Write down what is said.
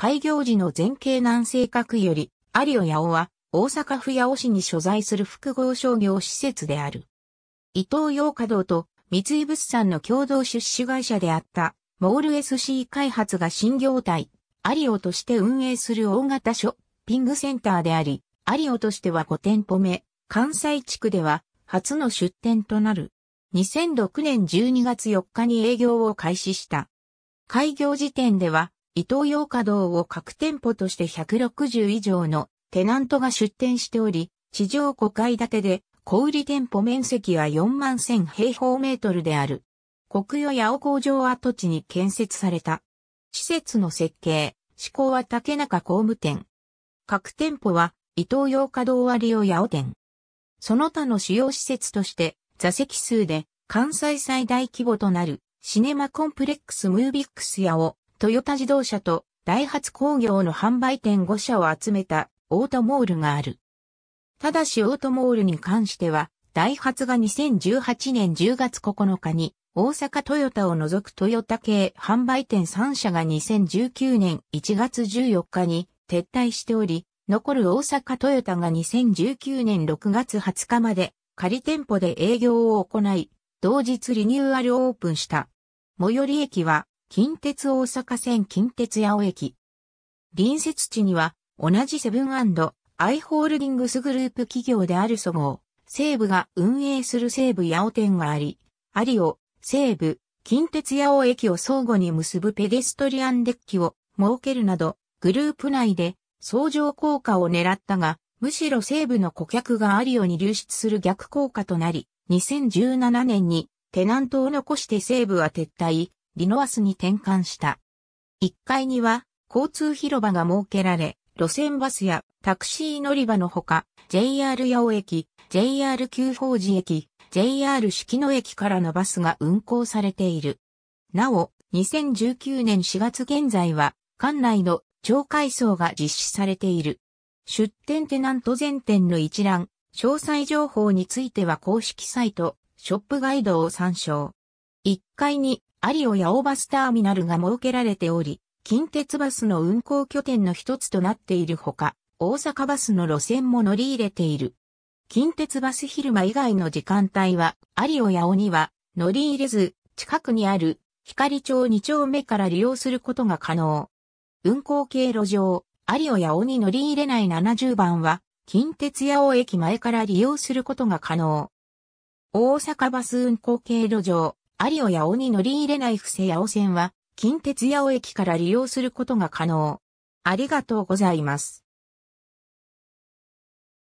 開業時の前景南西角より、有尾八尾は、大阪府八尾市に所在する複合商業施設である。伊東洋華堂と三井物産の共同出資会社であった、モール SC 開発が新業態、アリオとして運営する大型ショッピングセンターであり、アリオとしては5店舗目、関西地区では初の出店となる。2006年12月4日に営業を開始した。開業時点では伊東洋華堂を各店舗として160以上のテナントが出店しており、地上5階建てで、小売店舗面積は4万1000平方メートルである。国与八尾工場跡地に建設された。施設の設計、施工は竹中工務店。各店舗は、伊東洋華堂割を八尾店。その他の主要施設として、座席数で関西最大規模となる、シネマコンプレックスムービックス八尾、トヨタ自動車とダイハツ工業の販売店5社を集めたオートモールがある。ただしオートモールに関しては、ダイハツが2018年10月9日に大阪トヨタを除くトヨタ系販売店3社が2019年1月14日に撤退しており、残る大阪トヨタが2019年6月20日まで仮店舗で営業を行い、同日リニューアルオープンした。最寄り駅は近鉄大阪線近鉄八尾駅。隣接地には、同じセブンアイ・ホールディングスグループ企業であるそごう、西武が運営する西武八尾店があり、アリオ、西武、近鉄八尾駅を相互に結ぶペデストリアンデッキを設けるなど、グループ内で相乗効果を狙ったが、むしろ西部の顧客がアリオに流出する逆効果となり、2017年にテナントを残して西部は撤退、リノアスに転換した。1階には交通広場が設けられ、路線バスやタクシー乗り場のほか、JR 八尾駅、JR 九宝寺駅、JR 四季野駅からのバスが運行されている。なお、2019年4月現在は、館内の超改装が実施されている。出店テナント全店の一覧、詳細情報については公式サイト、ショップガイドを参照。1階に有尾や大バスターミナルが設けられており、近鉄バスの運行拠点の一つとなっているほか、大阪バスの路線も乗り入れている。近鉄バス昼間以外の時間帯は、有尾や尾には乗り入れず、近くにある光町2丁目から利用することが可能。運行経路上、有尾や尾に乗り入れない70番は、近鉄八尾駅前から利用することが可能。大阪バス運行経路上、アリオや鬼に乗り入れない伏せ八尾線は、近鉄八尾駅から利用することが可能。ありがとうございます。